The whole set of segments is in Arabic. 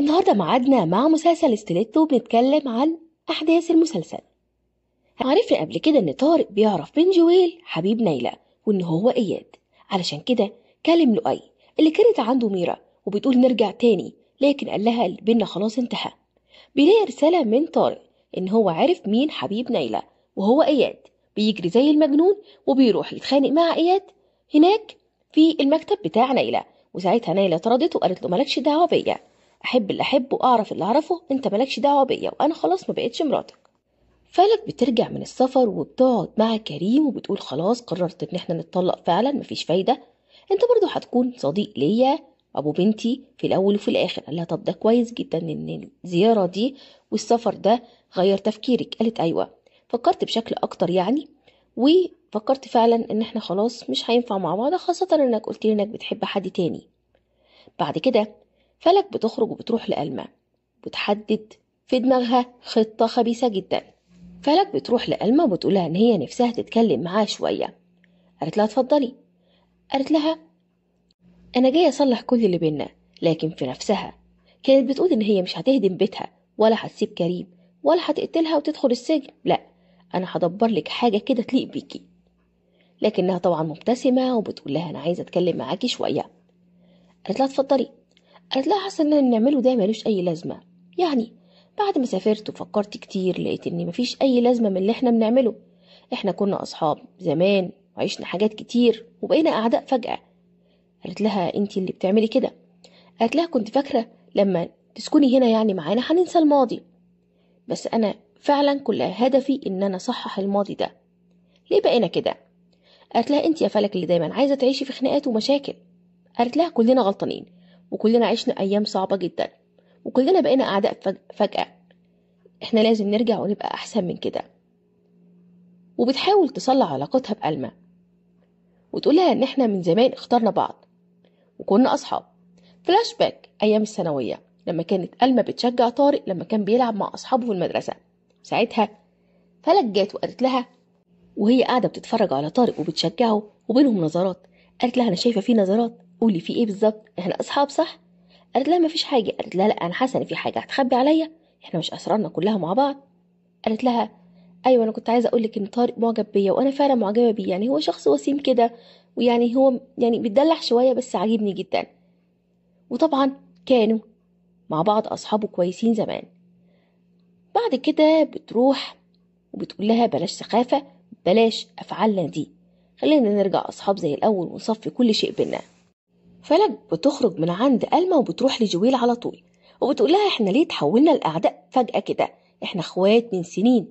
النهاردة معادنا مع مسلسل ستيليتو بنتكلم عن أحداث المسلسل عرفنا قبل كده إن طارق بيعرف بين جويل حبيب نيلة وإن هو إياد علشان كده كلم لؤي اللي كانت عنده ميرا وبتقول نرجع تاني لكن قال لها بينا خلاص انتهى بيلاقي رسالة من طارق إن هو عرف مين حبيب نيلة وهو إياد بيجري زي المجنون وبيروح يتخانق مع إياد هناك في المكتب بتاع نيلة وساعتها نيلة طردته وقالت له مالكش دعوة بيا احب اللي احبه واعرف اللي اعرفه انت مالكش دعوه بيا وانا خلاص ما بقتش مراتك فلك بترجع من السفر وبتقعد مع كريم وبتقول خلاص قررت ان احنا نتطلق فعلا مفيش فايده انت برضو هتكون صديق ليا ابو بنتي في الاول وفي الاخر قال لها طب ده كويس جدا ان الزياره دي والسفر ده غير تفكيرك قالت ايوه فكرت بشكل اكتر يعني وفكرت فعلا ان احنا خلاص مش هينفع مع بعض خاصه انك قلت لي انك بتحب حد تاني بعد كده فلك بتخرج وبتروح لألما وتحدد في دماغها خطة خبيثة جدا فلك بتروح لألما وبتقولها إن هي نفسها تتكلم معاها شوية قالت لها اتفضلي قالت لها أنا جاية أصلح كل اللي بينا لكن في نفسها كانت بتقول إن هي مش هتهدم بيتها ولا هتسيب كريم ولا هتقتلها وتدخل السجن لأ أنا هدبر لك حاجة كده تليق بيكي لكنها طبعا مبتسمة وبتقول لها أنا عايزة أتكلم معاكي شوية قالت لها اتفضلي حاسه ان اللي بنعمله ده ملوش اي لازمه يعني بعد ما سافرت وفكرت كتير لقيت ان مفيش اي لازمه من اللي احنا بنعمله احنا كنا اصحاب زمان وعشنا حاجات كتير وبقينا اعداء فجاه قالت لها انت اللي بتعملي كده قالت لها كنت فاكره لما تسكني هنا يعني معانا هننسى الماضي بس انا فعلا كل هدفي ان انا اصحح الماضي ده ليه بقينا كده قالت لها انت يا فلك اللي دايما عايزه تعيشي في خناقات ومشاكل قالت لها كلنا غلطانين وكلنا عشنا أيام صعبة جدا وكلنا بقينا أعداء فجأة إحنا لازم نرجع ونبقى أحسن من كده وبتحاول تصلح علاقتها بألمة وتقولها إن إحنا من زمان اخترنا بعض وكنا أصحاب فلاش باك أيام الثانوية لما كانت ألمة بتشجع طارق لما كان بيلعب مع أصحابه في المدرسة ساعتها فلك جات وقالت لها وهي قاعدة بتتفرج على طارق وبتشجعه وبينهم نظرات قالت لها أنا شايفة فيه نظرات قولي في ايه بالظبط احنا اصحاب صح قالت لها مفيش حاجه قالت لها لا انا حاسه ان في حاجه هتخبي عليا احنا مش اسرارنا كلها مع بعض قالت لها ايوه انا كنت عايزه اقول لك ان طارق معجب بيا وانا فعلا معجبه بيه يعني هو شخص وسيم كده ويعني هو يعني بيتدلع شويه بس عاجبني جدا وطبعا كانوا مع بعض اصحابه كويسين زمان بعد كده بتروح وبتقول لها بلاش سخافه بلاش افعالنا دي خلينا نرجع اصحاب زي الاول ونصفي كل شيء بينا فلك بتخرج من عند ألما وبتروح لجويل على طول وبتقول لها احنا ليه تحولنا لأعداء فجأة كده احنا اخوات من سنين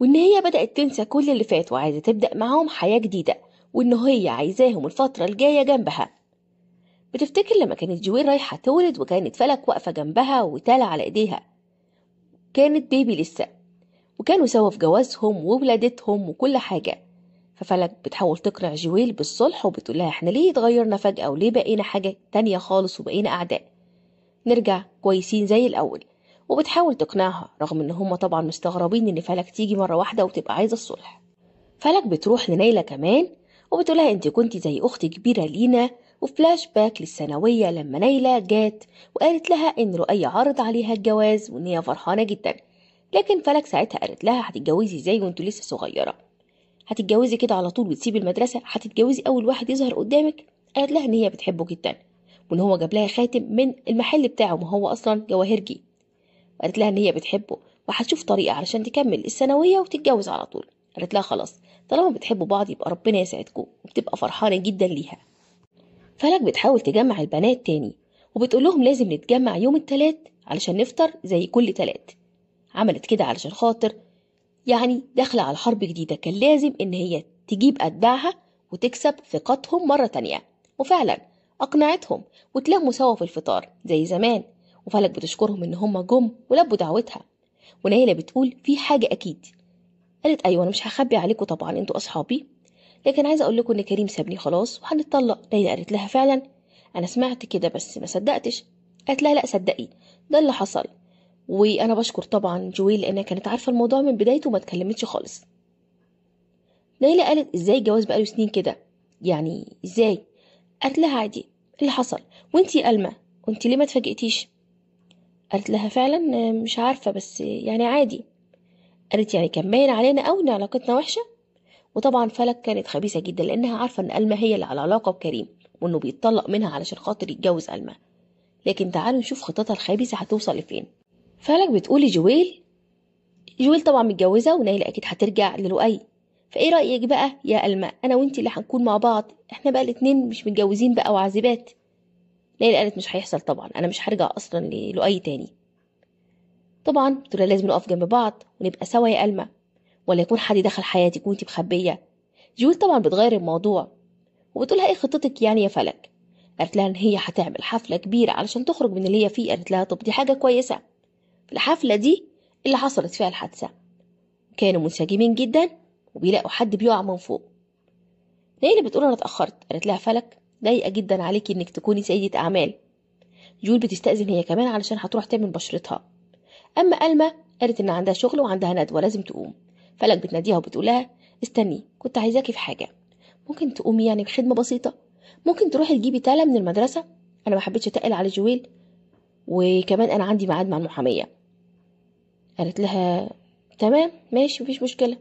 وان هي بدأت تنسى كل اللي فات وعايزة تبدأ معاهم حياة جديدة وان هي عايزاهم الفترة الجاية جنبها بتفتكر لما كانت جويل رايحة تولد وكانت فلك واقفة جنبها وتالة على ايديها كانت بيبي لسه وكانوا سوا في جوازهم وولادتهم وكل حاجة ففلك بتحاول تقنع جويل بالصلح وبتقول لها احنا ليه اتغيرنا فجأة وليه بقينا حاجة تانية خالص وبقينا أعداء نرجع كويسين زي الأول وبتحاول تقنعها رغم ان هما طبعا مستغربين ان فلك تيجي مرة واحدة وتبقى عايزة الصلح فلك بتروح لنيلة كمان وبتقولها انت كنت زي اخت كبيرة لينا وفلاش باك للثانوية لما نيلة جات وقالت لها ان رؤية عرض عليها الجواز وان هي فرحانة جدا لكن فلك ساعتها قالت لها هتتجوزي ازاي وانتوا لسه صغيرة هتتجوزي كده على طول وتسيبي المدرسه هتتجوزي اول واحد يظهر قدامك قالت لها ان هي بتحبه جدا وان هو جاب لها خاتم من المحل بتاعه ما هو اصلا جواهرجي قالت لها ان هي بتحبه وهتشوف طريقه علشان تكمل الثانويه وتتجوز على طول قالت لها خلاص طالما بتحبوا بعض يبقى ربنا يسعدكم وبتبقى فرحانه جدا ليها فلك بتحاول تجمع البنات تاني وبتقول لهم لازم نتجمع يوم التلات علشان نفطر زي كل تلات عملت كده علشان خاطر يعني داخلة على حرب جديدة كان لازم إن هي تجيب أتباعها وتكسب ثقتهم مرة تانية وفعلا أقنعتهم وتلموا سوا في الفطار زي زمان وفلك بتشكرهم إن هم جم ولبوا دعوتها ونيلة بتقول في حاجة أكيد قالت أيوة أنا مش هخبي عليكم طبعا أنتوا أصحابي لكن عايزة أقول لكم إن كريم سابني خلاص وهنتطلق نايلة قالت لها فعلا أنا سمعت كده بس ما صدقتش قالت لها لا صدقي ده اللي حصل وانا بشكر طبعا جويل لانها كانت عارفه الموضوع من بدايته وما اتكلمتش خالص ليلى قالت ازاي الجواز بقاله سنين كده يعني ازاي قالت لها عادي اللي حصل وانتي يا الما كنت ليه ما تفاجئتيش قالت لها فعلا مش عارفه بس يعني عادي قالت يعني كان باين علينا او ان علاقتنا وحشه وطبعا فلك كانت خبيثه جدا لانها عارفه ان الما هي اللي على علاقه بكريم وانه بيتطلق منها علشان خاطر يتجوز الما لكن تعالوا نشوف خطتها الخبيثه هتوصل لفين فعلك بتقولي جويل جويل طبعا متجوزة ونايلة أكيد هترجع للؤي فإيه رأيك بقى يا ألماء أنا وإنتي اللي هنكون مع بعض إحنا بقى الاتنين مش متجوزين بقى وعازبات ليلى قالت مش هيحصل طبعا أنا مش هرجع أصلا لؤي تاني طبعا قلت لها لازم نقف جنب بعض ونبقى سوا يا ألمى ولا يكون حد دخل حياتك وانت مخبية جويل طبعا بتغير الموضوع وبتقولها ايه خطتك يعني يا فلك قالت لها ان هي هتعمل حفلة كبيرة علشان تخرج من اللي هي فيه قالت لها طب دي حاجة كويسة الحفلة دي اللي حصلت فيها الحادثة كانوا منسجمين جدا وبيلاقوا حد بيقع من فوق ليلى بتقول أنا اتأخرت قالت لها فلك ضايقة جدا عليكي إنك تكوني سيدة أعمال جول بتستأذن هي كمان علشان هتروح تعمل بشرتها أما ألما قالت إن عندها شغل وعندها ندوة لازم تقوم فلك بتناديها وبتقول لها استني كنت عايزاكي في حاجة ممكن تقومي يعني بخدمة بسيطة ممكن تروحي تجيبي تالا من المدرسة أنا ما حبيتش أتقل على جويل وكمان أنا عندي ميعاد مع المحامية قالت لها تمام ماشي مفيش مشكله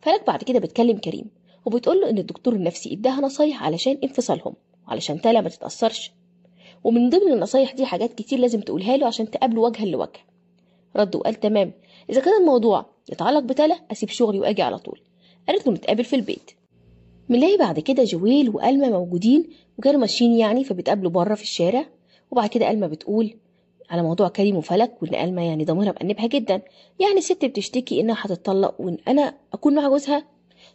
فلك بعد كده بتكلم كريم وبتقول له ان الدكتور النفسي اداها نصايح علشان انفصالهم وعلشان تالا ما تتاثرش ومن ضمن النصايح دي حاجات كتير لازم تقولها له عشان تقابله وجها لوجه رد وقال تمام اذا كان الموضوع يتعلق بتالا اسيب شغلي واجي على طول قالت له نتقابل في البيت بنلاقي بعد كده جويل وألما موجودين وكانوا ماشيين يعني فبتقابلوا بره في الشارع وبعد كده ألما بتقول على موضوع كريم وفلك وان ألما يعني ضميرها مأنبها جدا يعني الست بتشتكي انها هتتطلق وان انا اكون مع جوزها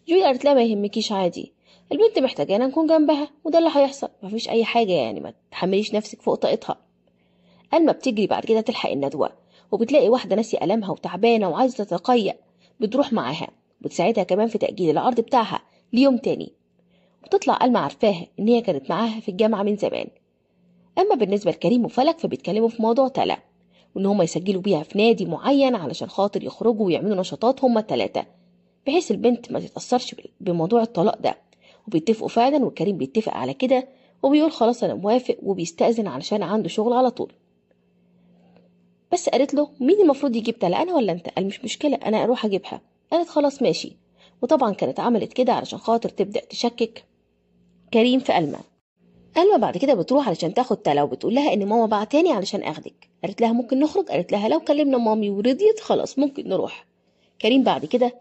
جوليا قالت لها ما يهمكيش عادي البنت محتاجانا نكون جنبها وده اللي هيحصل مفيش اي حاجه يعني ما تحمليش نفسك فوق طاقتها ألما بتجري بعد كده تلحق الندوه وبتلاقي واحده ناسي ألمها وتعبانه وعايزه تتقيأ بتروح معاها وتساعدها كمان في تأجيل العرض بتاعها ليوم تاني وتطلع ألما عارفاها إن هي كانت معاها في الجامعة من زمان أما بالنسبة لكريم وفلك فبيتكلموا في موضوع تلا وإن هما يسجلوا بيها في نادي معين علشان خاطر يخرجوا ويعملوا نشاطات هما التلاتة بحيث البنت ما تتأثرش بموضوع الطلاق ده وبيتفقوا فعلا وكريم بيتفق على كده وبيقول خلاص أنا موافق وبيستأذن علشان عنده شغل على طول بس قالت له مين المفروض يجيب تلا أنا ولا أنت قال مش مشكلة أنا أروح أجيبها قالت خلاص ماشي وطبعا كانت عملت كده علشان خاطر تبدأ تشكك كريم في المان ألما بعد كده بتروح علشان تاخد تلا وبتقول لها إن ماما بعتاني علشان أخدك قالت لها ممكن نخرج قالت لها لو كلمنا مامي ورضيت خلاص ممكن نروح كريم بعد كده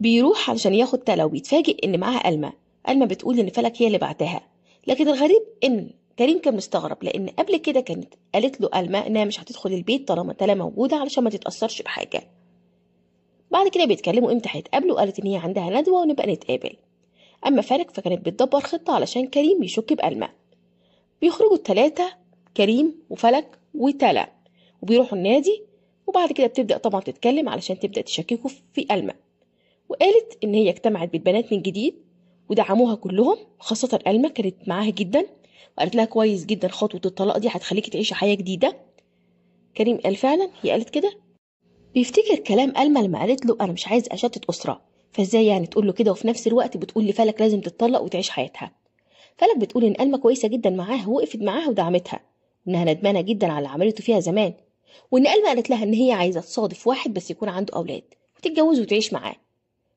بيروح علشان ياخد تلا وبيتفاجئ إن معاها ألما ألما بتقول إن فلك هي اللي بعتها لكن الغريب إن كريم كان مستغرب لأن قبل كده كانت قالت له ألما إنها مش هتدخل البيت طالما تلا موجودة علشان ما تتأثرش بحاجة بعد كده بيتكلموا امتى هيتقابلوا قالت ان هي عندها ندوه ونبقى نتقابل اما فلك فكانت بتدبر خطه علشان كريم يشك بالما بيخرجوا التلاتة كريم وفلك وتلا وبيروحوا النادي وبعد كده بتبدأ طبعا تتكلم علشان تبدأ تشككوا في الما وقالت إن هي اجتمعت بالبنات من جديد ودعموها كلهم خاصة الما كانت معاها جدا وقالت لها كويس جدا خطوة الطلاق دي هتخليكي تعيشي حياة جديدة كريم قال فعلا هي قالت كده بيفتكر كلام الما لما قالت له أنا مش عايز أشتت أسرة فازاي يعني تقول له كده وفي نفس الوقت بتقول لفلك لازم تتطلق وتعيش حياتها فلك بتقول إن الما كويسة جدا معاها ووقفت معاها ودعمتها إنها ندمانة جدا على اللي عملته فيها زمان وإن الما قالت لها إن هي عايزة تصادف واحد بس يكون عنده أولاد وتتجوز وتعيش معاه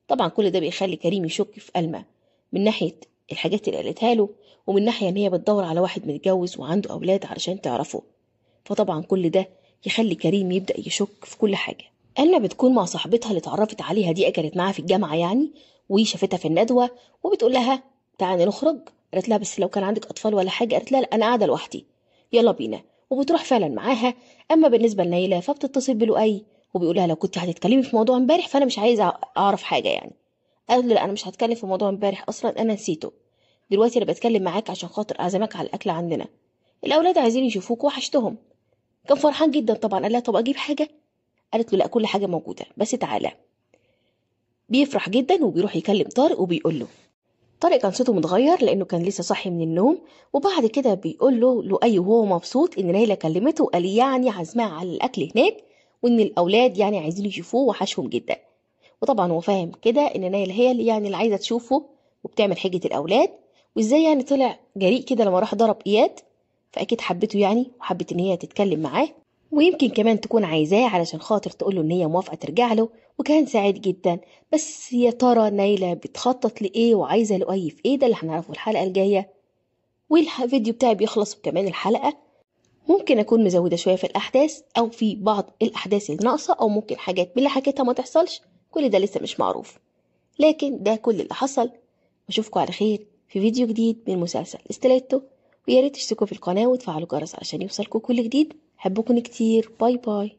طبعا كل ده بيخلي كريم يشك في الما من ناحية الحاجات اللي قالتها له ومن ناحية إن هي بتدور على واحد متجوز وعنده أولاد علشان تعرفه فطبعا كل ده يخلي كريم يبدأ يشك في كل حاجة الما بتكون مع صاحبتها اللي اتعرفت عليها دي اكلت معاها في الجامعة يعني وشافتها في الندوة وبتقول لها تعالي نخرج قالت لها بس لو كان عندك اطفال ولا حاجه قالت لها لا انا قاعده لوحدي يلا بينا وبتروح فعلا معاها اما بالنسبه لنيلة فبتتصل بلؤي وبيقولها لو كنت هتتكلمي في موضوع امبارح فانا مش عايزه اعرف حاجه يعني قالت له لا انا مش هتكلم في موضوع امبارح اصلا انا نسيته دلوقتي انا بتكلم معاك عشان خاطر اعزمك على الاكل عندنا الاولاد عايزين يشوفوك وحشتهم كان فرحان جدا طبعا قال لها طب اجيب حاجه قالت له لا كل حاجه موجوده بس تعالى بيفرح جدا وبيروح يكلم طارق وبيقول له طارق كان صوته متغير لأنه كان لسه صاحي من النوم وبعد كده بيقول له لؤي وهو مبسوط إن ليلى كلمته وقال يعني عازماه على الأكل هناك وإن الأولاد يعني عايزين يشوفوه وحشهم جدا وطبعا هو فاهم كده إن نايل هي اللي يعني اللي عايزة تشوفه وبتعمل حجة الأولاد وإزاي يعني طلع جريء كده لما راح ضرب إياد فأكيد حبته يعني وحبت إن هي تتكلم معاه ويمكن كمان تكون عايزاه علشان خاطر تقوله ان هي موافقه ترجع له وكان سعيد جدا بس يا ترى نايله بتخطط لايه وعايزه لؤي في ايه ده اللي هنعرفه الحلقه الجايه والفيديو بتاعي بيخلص وكمان الحلقه ممكن اكون مزوده شويه في الاحداث او في بعض الاحداث الناقصه او ممكن حاجات من اللي حكيتها ما تحصلش كل ده لسه مش معروف لكن ده كل اللي حصل اشوفكم على خير في فيديو جديد من مسلسل استلاتو ويا ريت تشتركوا في القناه وتفعلوا الجرس عشان يوصلكم كل جديد حبكم كتير باي باي